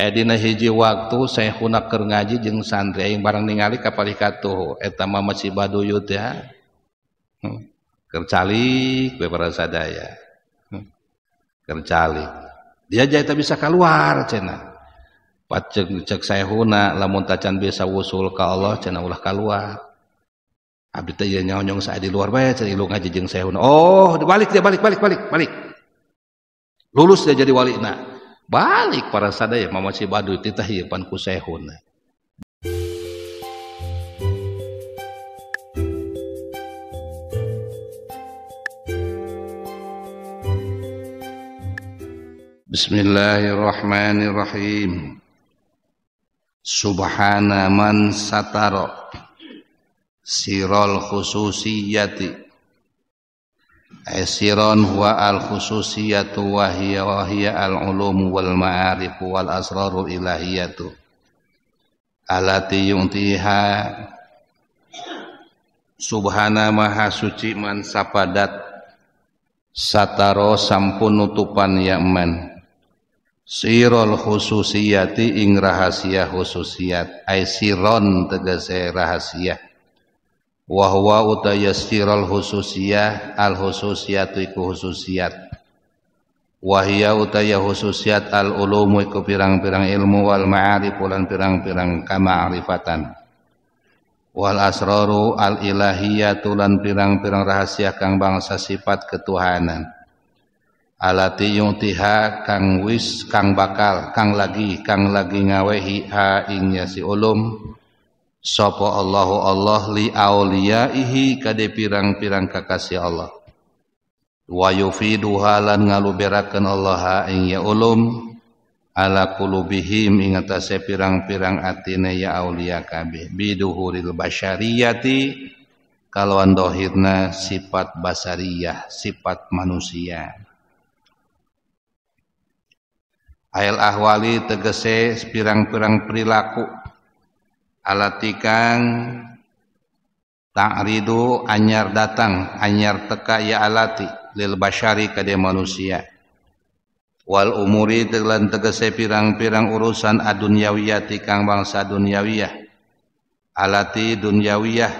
Edina eh, hiji waktu saya hunak ker ngaji jeng santri yang barang ningali ka palikatuh eta mama masih baduyut ya. Hmm. kercali kue para sadaya. Hmm. kercali Dia aja tak bisa keluar cina. Pacek cek saya huna lamun tacan bisa wusul ke Allah cina ulah keluar. Abdi teh nyonyong saya di luar bae cina ilu ngaji jeng saya huna. Oh, balik dia balik balik balik balik. Lulus dia jadi wali nak balik para sadaya mama si badu titah hiupan ya, pan sehun Bismillahirrahmanirrahim Subhana man satara sirol khususiyati Aisyron huwa al khususiyatu wa hiya wa hiya al ulum wal ma'arif wal asrarul ilahiyatu alati yuntiha subhana maha suci man sapadat sataro sampun nutupan yakman sirol khususiyati ing rahasia khususiat aisiron tegese rahasia wa huwa utayassiral khususiyah al khususiyatu iku khususiyat wa hiya utaya khususiyat al ulumu iku pirang-pirang ilmu wal ma'arif lan pirang-pirang kama'rifatan wal asraru al ilahiyatu lan pirang-pirang rahasia kang bangsa sifat ketuhanan alati yutiha kang wis kang bakal kang lagi kang lagi ngawehi ha ing si ulum sapa Allahu Allah li auliyaihi kade pirang-pirang kakasi Allah wa yufidu halan ngaluberakeun Allah ing ya ulum ala qulubihim ing atase pirang-pirang atine ya aulia kabeh biduhuril basyariyati kalau dohirna sifat basariyah sifat manusia Ail ahwali tegese pirang-pirang perilaku alatikang ta'ridu anyar datang anyar teka ya alati lil basyari kade manusia wal umuri teglan tegese pirang-pirang urusan adunyawiyah kang bangsa dunyawiyah alati dunyawiyah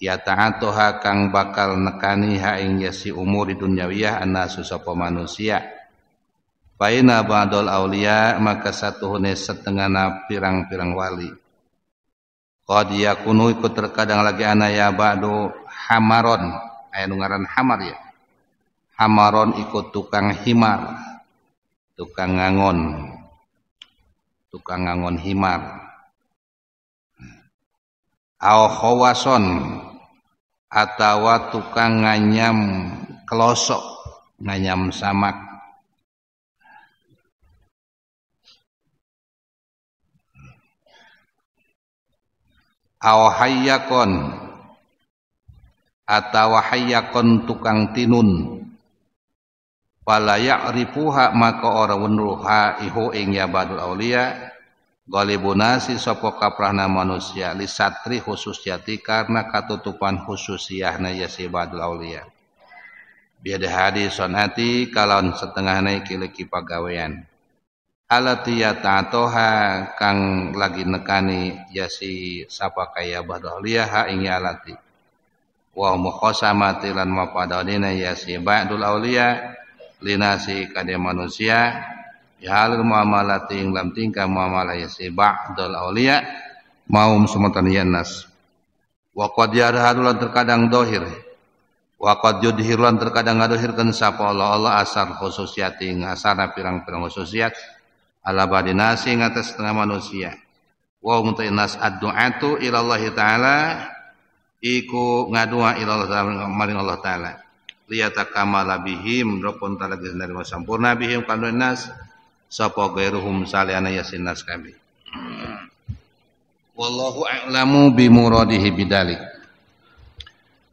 ya ta'atuha kang bakal nekani ha ing yasi umuri dunyawiyah anna sapa manusia Baina ba'dol aulia maka satuhune setengah pirang-pirang wali Qad yakunu ikut terkadang lagi ana ya ba'du hamaron. Aya ngaran hamar ya. Hamaron ikut tukang himar. Tukang ngangon. Tukang ngangon himar. Au khawason atawa tukang nganyam kelosok, nganyam samak. Awahayakon atau wahayakon tukang tinun palayak ripuha maka orang wenruha ihu ing ya badul aulia galibunasi sapa kaprahna manusia lisatri jati karena katutupan khususiyahna ya si badul aulia biada hadis sonati kalon setengah naik leki pagawean alati yata'atoha kang lagi nekani yasi sapa kaya ba'da auliyaha ing alati wa mukhasamati lan mapadalina si ba'dul auliya linasi kade manusia ya hal muamalati ing lam tingkah muamalah yasi ba'dul auliya maum sumatan yannas wa qad yadharulan terkadang dohir wa qad yudhirulan terkadang ngadohirkeun sapa Allah Allah asar ing asana pirang-pirang khususiat ala badinasi ngatas setengah manusia wa mutai nas addu'atu ila Allah taala iku ngadua ila Allah taala maring Allah taala liyata kamala bihim rupun taala dari sampurna bihim kanu nas sapa gairuhum saliana yasin nas kami wallahu a'lamu bi muradihi bidalik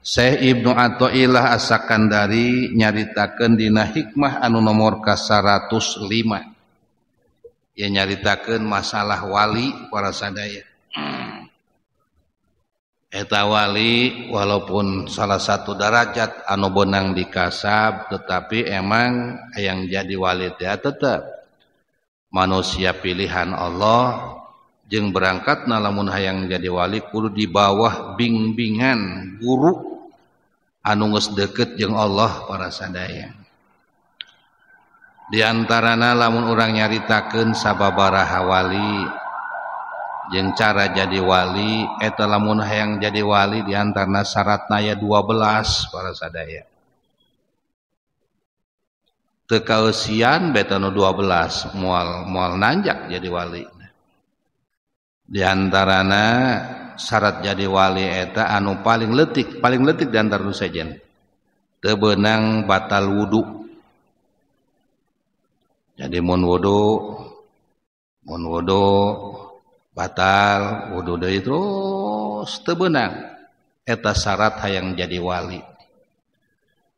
Syekh Ibnu Athaillah As-Sakandari nyaritakeun dina hikmah anu nomor ka 105 ya nyaritakan masalah wali para sadaya eta wali walaupun salah satu derajat anu bonang dikasab tetapi emang yang jadi wali dia tetap manusia pilihan Allah jeng berangkat nalamun hayang jadi wali kudu di bawah bimbingan guru anu deket jeng Allah para sadaya diantarana lamun orang nyaritaken sabababaraha wali jengcara jadi wali eta lamun yang jadi wali diantara syarat na aya 12 para sadaya tekaian be 12 mualal nanjak jadi wali diantarana syarat jadi walieta anu paling letik paling detik dan ter sajajen tebenang batal wudduk do batal terusbenang eta syarat hay yang jadi wali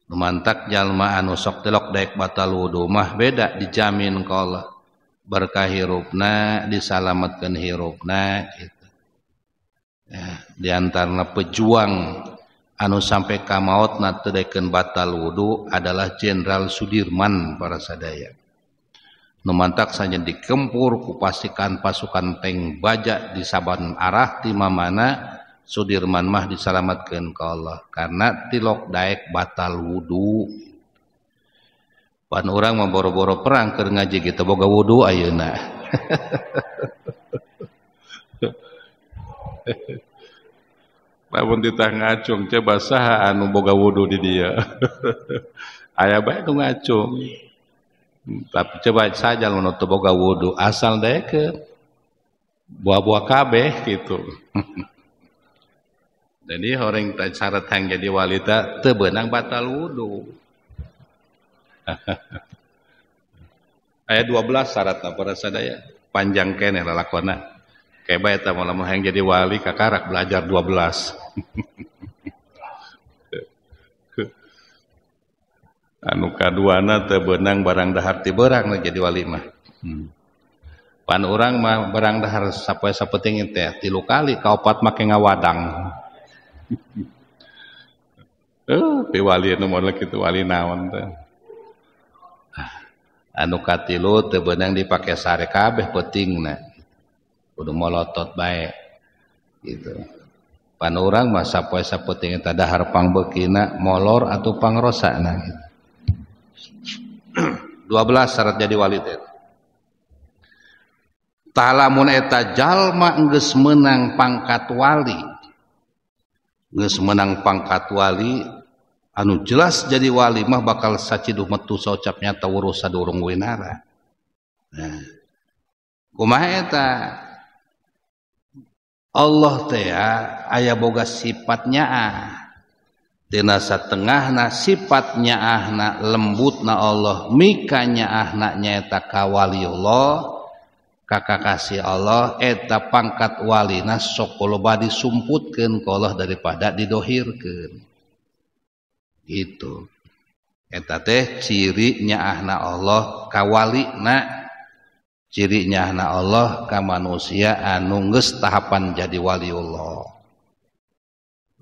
memantak jalma anu sotelok de batal wudhu mah beda dijamin kalau berkahhirrupna disalamatkanhirrupna diantarlah pejuang anu sampai kam mautna tedeken batal wudhu adalah Jenderal Sudirman paraadaa Numantak saja dikempur kupastikan pasukan tank bajak di saban arah di mana Sudirman mah diselamatkan ke Allah karena tilok daek batal wudu. pan orang memboro-boro perang ke ngaji kita gitu, boga ayo nak. namun titah ngacung coba saha anu boga wudu di dia ayah baik ngacung tapi coba saja menutup boga wudhu asal deh ke buah-buah kabeh gitu jadi orang tak syarat yang jadi walita tebenang batal wudhu ayat 12 apa para daya panjang kene lalakona kayak baik malam yang jadi wali kakarak belajar 12 anu kaduana tebenang barang dahar ti beurang jadi wali mah hmm. pan urang mah barang dahar sapoe sapeting teh tilu kali kaopat make ngawadang eh uh, pi wali anu model kitu wali naon teh ah, anu katilu teu beunang dipake sare kabeh peutingna kudu molotot bae gitu pan urang mah sapoe sapeting teh dahar bekina molor atau pangrosakna gitu 12 srat jadiwali tamunetajallmages menang pangkat waliinge menang pangkat wali anu jelas jadi wali mah bakal saci du metu so ucapnya tauwur sadurrung Wera kommaeta Ya Allah taa ayaah boga sifatnya ahir denasa tengah na sifatnya ahna lembut na Allah mikanya ahnya eta kawali Allah Kakak kasih Allah eta pangkat wali na so ba disputkan kalau daripada didohirkan itu eta teh cinya ahna Allah kawali na cinya ahna Allah ka manusia anungus tahapan jadi wali Allah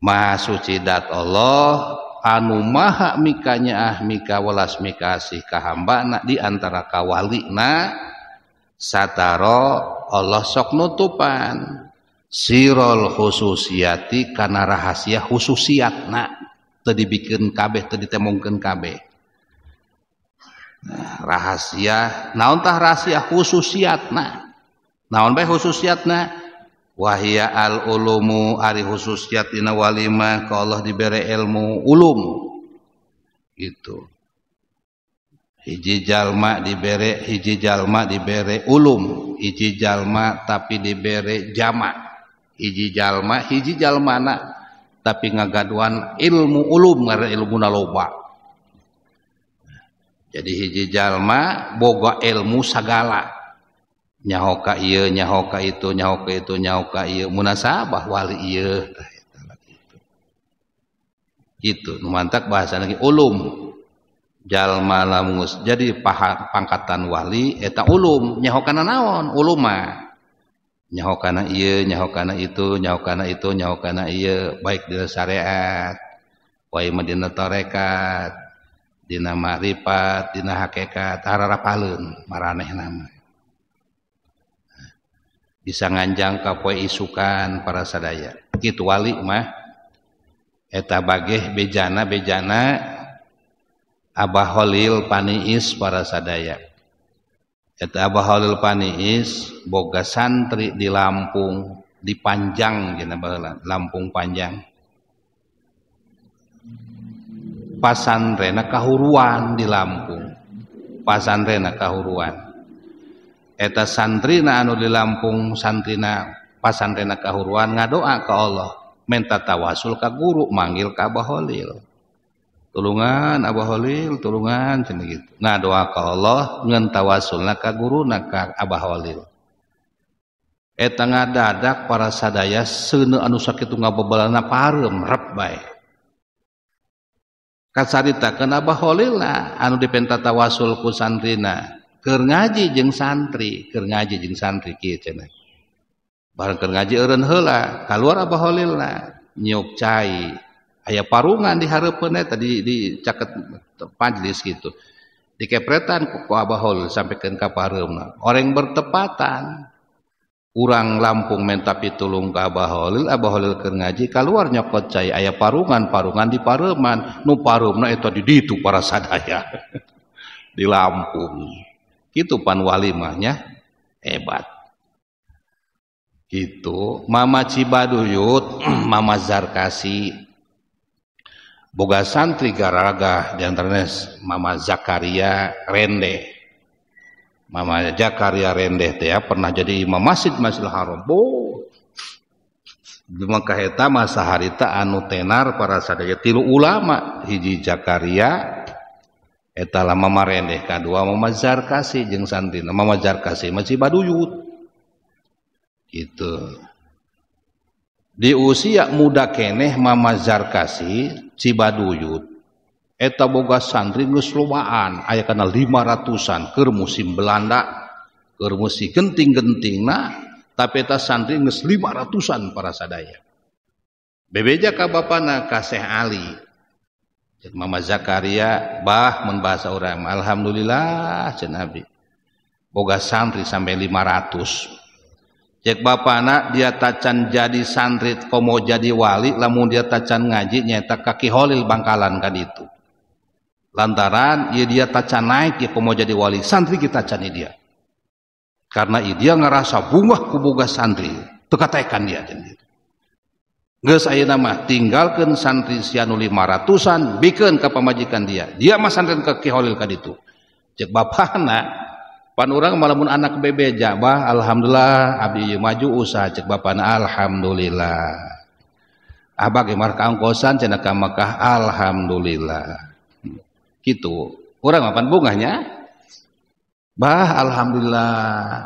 Maha suci dat Allah anu maha mikanya ahmika welas mikasih kahambana di antara kawalina sataro Allah sok nutupan sirol khususiyati karena rahasia khususiat nak tadi bikin kabeh tadi temungkan kabeh nah, rahasia naon tah rahasia khususiat nak naon bae khususiat wahia al ulumu ari khusus tina walima ke Allah diberi ilmu ulum gitu hiji jalma diberi hiji jalma diberi ulum hiji jalma tapi diberi jama hiji jalma hiji jalmana tapi ngagaduan ilmu ulum ngare ilmu naloba jadi hiji jalma boga ilmu sagala punya nyaka nyaka itu nya itu nyauka munas wali itu meanttak bahasa lagi Ulum jal mala jadi pahapangngkatan walieta ulum nyakana naon itu nya itu nya baik di syariat wadinakat ripat di hakekattara Palun mareh namanya bisa nganjang ka poe isukan para sadaya kitu wali mah eta bageh bejana bejana Abah Holil Paniis para sadaya eta Abah Holil Paniis boga santri di Lampung di Panjang cenah Lampung Panjang pasantren kahuruan di Lampung pasantren kahuruan sanrina anu di Lampung sanina pasantren kahuruan nga doa ka Allah mentatawasul ka guru manggil kaahholiltulungan Abahholiltulungangit nga doa ngenul na guru naholil etang nga dadak para sadaya seuh anu sakit nga bob na parem saita naholil anu dipentatawa wasulku sanantrina ker ngaji jeng santri ker ngaji jeng santri kieu cenah bareng ker ngaji eureun heula kaluar apa holilna nyok cai aya parungan e, di hareupeun eta di di caket majlis gitu dikepretan ku abahol sampai ke kapareumna orang bertepatan urang Lampung menta pitulung Abah Holil Abah Holil keur ngaji kaluar nyokot cai aya parungan-parungan di Pareman nu parumna eta di ditu para sadaya di Lampung Gitu pan walimahnya hebat. Gitu. Mama Cibaduyut, Mama Zarkasi, boga santri garaga diantaranya Mama Zakaria Rende. Mama Zakaria Rende ya, pernah jadi imam masjid masjid Haram. Bo. Di masa harita anu tenar para sadaya tilu ulama hiji Zakaria mama mama kasihjar itu di usia muda keeh mamajar kasih Cibayut eta boga santrilumaan aya karena 500-anker musim Belanda Ker musim kenting-genting nah tapeta santris 500-an para sadaya bebeja ka Bapak na kasih Ali Mama Zakaria bah membahas orang. Alhamdulillah cek Nabi. Boga santri sampai 500. Cek bapak anak dia tacan jadi santri komo jadi wali lamun dia tacan ngaji nyata kaki holil bangkalan kan itu. Lantaran ya dia tacan naik ya komo jadi wali santri kita cani iya dia. Karena iya dia ngerasa bunga kuboga santri. Tekatekan dia. Jadi. Geus ayeuna nama tinggalkan santri sianu 500-an bikin ke pemajikan dia. Dia mah santri ke itu cek kaditu. Cek bapana pan urang malamun anak bebe jaba alhamdulillah abdi maju usaha cek bapana alhamdulillah. Abah ge marka angkosan cenah ka alhamdulillah. Hmm, gitu. orang mapan bungahnya Bah Alhamdulillah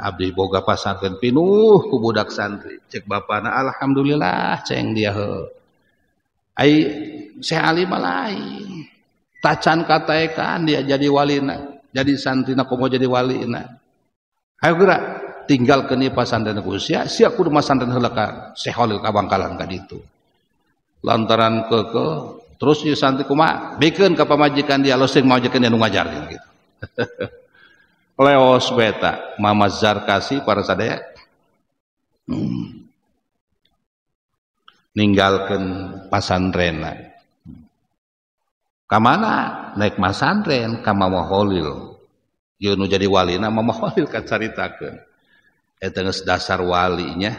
Abdi Boga pas dan pinuh kubudak santri cek Bapak Alhamdulillah ceng dia tacan katakan dia jadi Walina jadi santinaku mau jadiwaliina tinggal keipan dan manusia siap rumahasan dan helekan sehol kabang-kalangkan itu lantaran ke ke terusnya sani kuma bikin ke pemajikan dia loing mau aja ngajarin gitu haha Leos beta, Mama Zarkasi para sadaya. Hmm. Ninggalkan pasantrena. Kamana naik masantren kama maholil. Holil. Ieu jadi walina Mama Holil kacaritakeun. Eta geus dasar walinya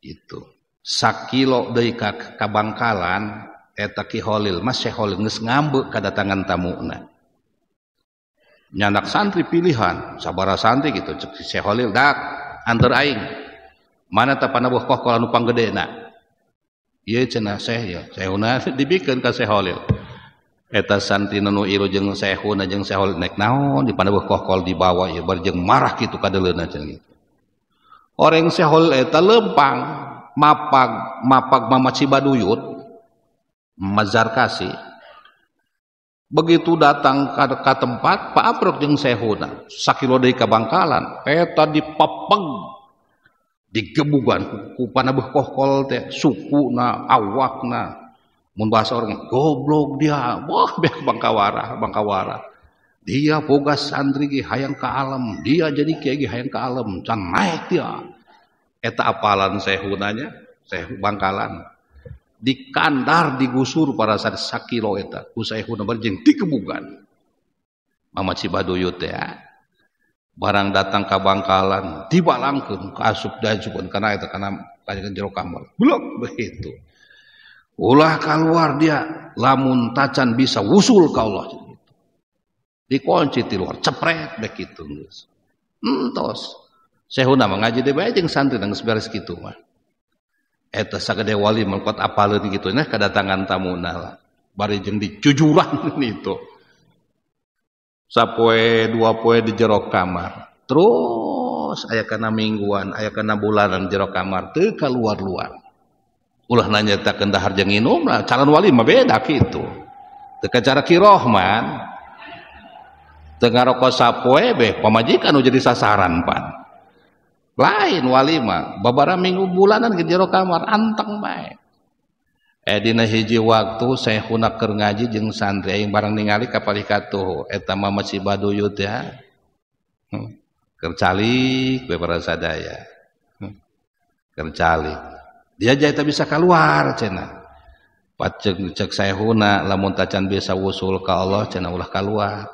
itu. Sakilo dari kabangkalan etaki Holil, Mas Holil geus ngambek tamu tamuna Nyanak santri pilihan saaba santri gitu seholil dak and aing mana ta pa nabuh kohkol nupang ged na cena dibi kaeta saning sehunng se nek naon di pa nabuh kohkol dibawa barng marah gitu ka na orang seholeta lempang map map mama siba duyutmazzarkasi begitu datang ke, ke tempat Pak Abrok yang Sehuna sakilo dari ka Bangkalan di di di ku panabeuh kohkol teh suku na awak na membahas orang goblok dia wah beak bangkawara bangkawara dia bogas santri ke hayang ke alam dia jadi kayak ke hayang ke alam can naik dia eta apalan Sehunanya Seh Bangkalan dikandar digusur para sakilo eta berjing di dikebukan Mama cibaduyut teh ah. barang datang ke Bangkalan dibalangkeun ke asup dajukeun kana eta karena kajeun jero kamar blok begitu ulah keluar dia lamun tacan bisa wusul ke Allah di dikunci di luar cepret begitu geus hmm, entos sehuna mengaji di bae jeung santri nang sebaris gitu, mah eta sagede wali mangkot apaleun gitu. Nah kedatangan tamu nah lah bari jeung dicujuran itu sapoe dua poe di jero kamar terus ayah kena mingguan aya kana bulanan jero kamar teu luar luar ulah nanya tak kendahar jeung nginum lah calon wali mah beda gitu. teu cara kirohman teu ngarokok sapoe be pamajikan jadi sasaran pan lain walima babara minggu bulanan ke jero kamar anteng baik eh dina hiji waktu saya hunak ker ngaji jeng santri yang barang ningali kapali katuh etama masih baduyut ya hmm. kercalik bebara sadaya hmm. kercalik dia jadi bisa keluar cina pacek cek saya huna lamun tacan bisa wusul ke Allah cina ulah keluar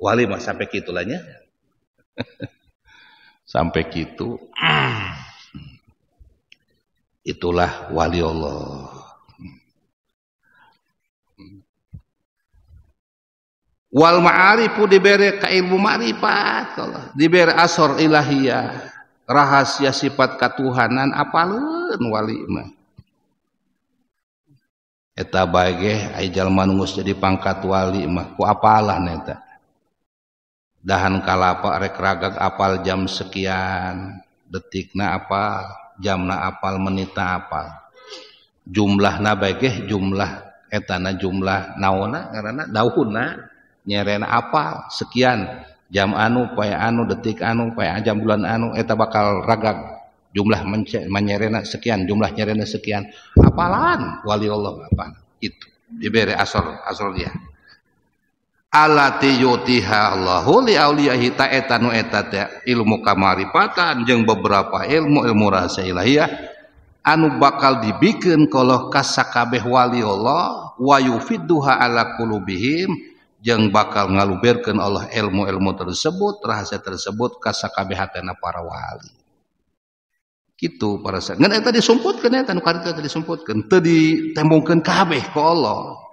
Wali mah sampai gitulahnya. sampai gitu. Itulah wali Allah. Wal ma'arifu diberi keilmu ma'rifat di Diberi asor ilahiyah. Rahasia sifat ketuhanan apalun wali mah. Eta baik ai jalma jadi pangkat wali mah ku apalah neta dahan kalapa rek ragak apal jam sekian detikna apal jamna apal menita apal jumlah nabaikeh jumlah etana jumlah naona karena daunna nyerena apal sekian jam anu pay anu detik anu pay jam bulan anu eta bakal ragak jumlah menyerena sekian jumlah nyerena sekian apalan wali Allah apa itu diberi asal asal dia Allahtihaallah ilmu kamari yang beberapa ilmu-ilmu rahaailahiya anu bakal dibikin kalau kasakabehwali Allah wayu fiduha ala bihim yang bakal ngalu berkan oleh ilmu-elmu tersebut rahasia tersebut kasakab hatna parawali itu parasangan disputkan diskan dibungkan kabehkolo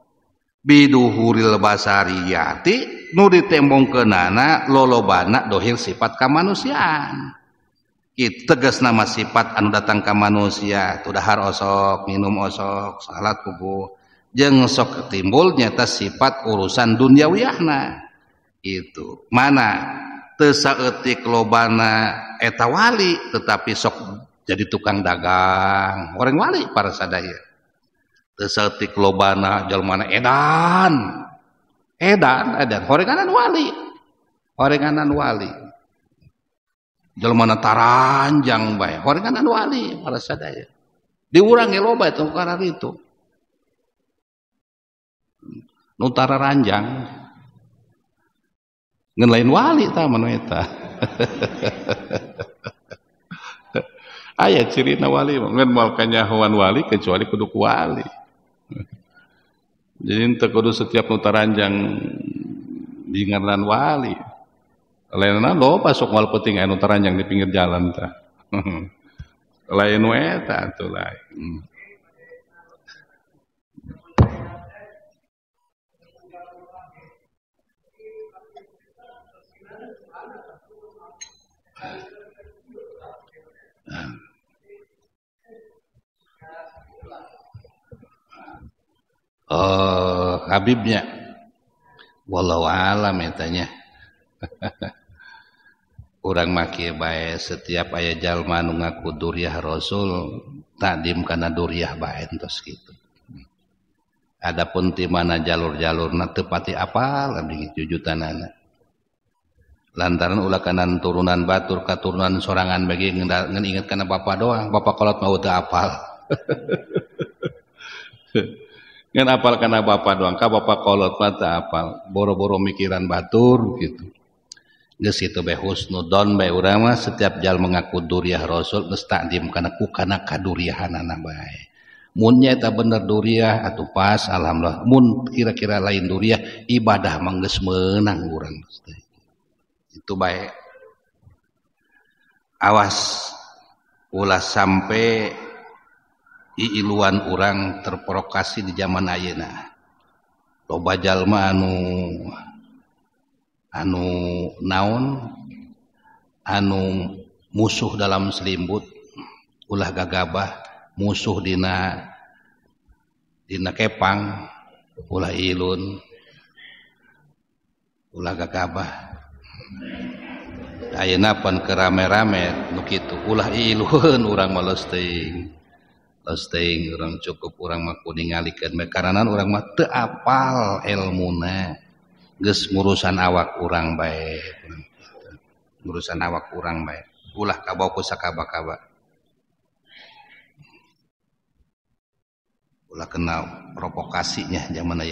biduhuril basariyati kenana lolo lolobana dohir sifat kemanusiaan kita tegas nama sifat anu datang ke manusia tuh dahar osok minum osok salat kubu jeng sok timbul nyata sifat urusan wiyahna itu mana tesaetik lobana etawali tetapi sok jadi tukang dagang orang wali para sadaya Tesatik lobana jalmana edan. Edan, edan. Horenganan wali. Horenganan wali. Jalmana taranjang bae. Horenganan wali para sadaya. Diurangi loba itu karena itu. Nutara ranjang. Ngen lain wali ta manueta. Ayah ciri na wali. mau mal kanyahuan wali kecuali Kuduk wali. Jadi kudu setiap putaran yang di ngaran wali. Lainana lo pasuk moal penting anu taranjang di pinggir jalan ta. lain weta tuh lain. Hmm. eh Habibnya walau alamanya orang make bay setiap ayah jalman ngaku Duryah rasul tadim karena Duriaah baik terus gitu Adapun di mana jalur-jalur na tepati a apa juju tan lantaran lah kanan turunan Batur keturunan sorangan bagiingget karena ba doang ba kalau mau udahhafal Kan apal karena bapak doang, karena bapak kolot mata apal, boro-boro mikiran batur gitu. Geus itu be husnudon bae urang mah setiap jal mengaku duriah Rasul geus takdim kana ku kana anak bae. Munnya eta bener duriah atau pas alhamdulillah. Mun kira-kira lain duriah ibadah mah geus meunang urang. Itu baik. Awas ulah sampai iluan orang terprokasi di zaman ayena tojal manu anu naon anu musuh dalam selimbut ulah gagabah musuhdina Dina kepang ulah ilun ulah gabahpan kerame-rame begitu ulah ilun orang melesting orang cukup orang kuning mean orangal ilmu ge uruusan awak kurang baik urusan awak kurang baik pulah kakabakabalah kenal provookasinya yang mana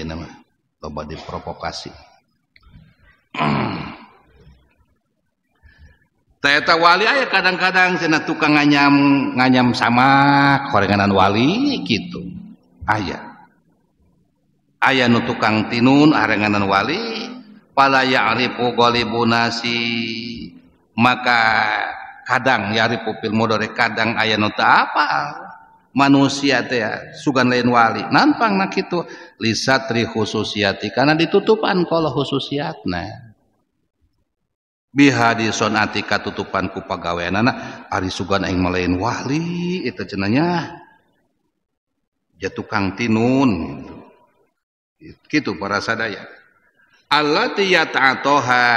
lo di provookasi tahu wali ayah kadang-kadang cina tukang nganyam nganyam sama korenganan wali gitu. Ayah. Ayah nu tukang tinun arenganan wali pala ya'rifu nasi maka kadang ya'rifu fil mudore kadang ayah nu apa manusia teh ya, sugan lain wali nampang nak itu lisatri khususiati karena ditutupan kalau khususiatna bihadi sonatika tutupan ku pagaweanana ari sugan aing melayan wali itu cenanya jatuh kang tinun gitu, para sadaya Allah tiyata'atoha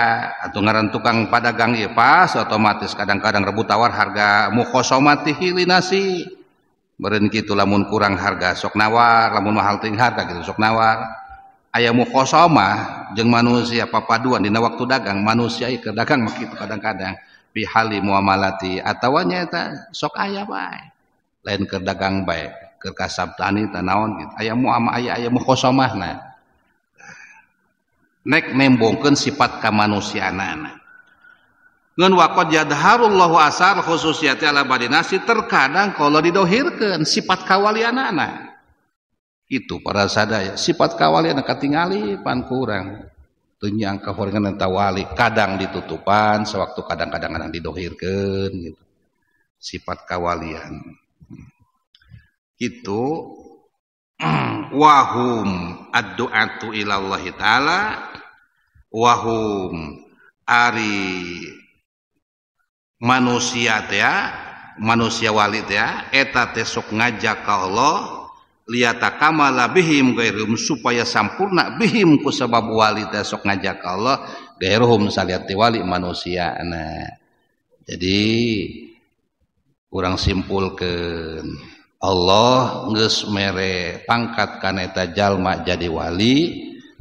atau ngaran tukang padagang ipas otomatis kadang-kadang rebut tawar harga mukhosomatihi hilinasi beren gitu lamun kurang harga sok nawar lamun mahal ting harga gitu sok nawar aya mukhosomah jeung manusia papaduan di waktu dagang manusia kedagangkit kadang-kadang pili muamalati ataunya sok aya baik lain ke dagang baik ke kasab naon aya aya mu na nemmbo sifat kemanusiasi terkadang kalau didohirkan sifat kawalian anakan itu para sadaya ya, sifat kawali anak katingali pan kurang tunyang kahorengan tawali kadang ditutupan sewaktu kadang-kadang kadang didohirkan gitu sifat kawalian itu wahum aduatu duatu ilallahi ta'ala wahum ari manusia teh manusia wali teh eta teh sok ngajak ka Allah takamalah bihim supaya sempurna bihimku sebabbuwalitesok ngajak Allahhum saya lihatwali manusia jadi kurang simpul ke Allah ngeus mererek pangkat kanetajallma jadi wali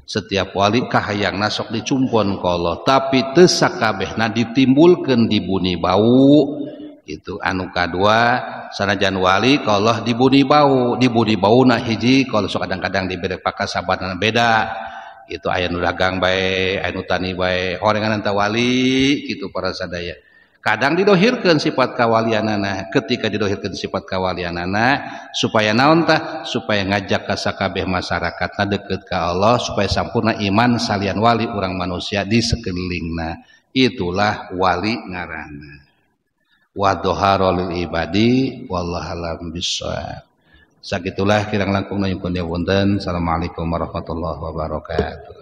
setiap walikah yang nasok dicumpun kalau tapi tesakabeh Na ditimbulkan di bunyi bau itu anuka dua sana Jan wali kalau di buni bau dibudi bau na hijji kalau su kadang kadang di beda pakas sahabatah na beda itu ayah nu dagang baik aya utanani oranganta wali itu para sadaya Ka didohirkan sifat kawalilian nana ketika didohirkan sifat kawalian nana supaya naontah supaya ngajak kekabeh masyarakat na deket ka Allah supaya sampuna iman salyan wali orang manusia di sekeliling na itulah wali ngarana. wa dhaharul ibadi wallahu alam bisawab sakitulah kirang langkung nanyun wonten ya assalamualaikum warahmatullahi wabarakatuh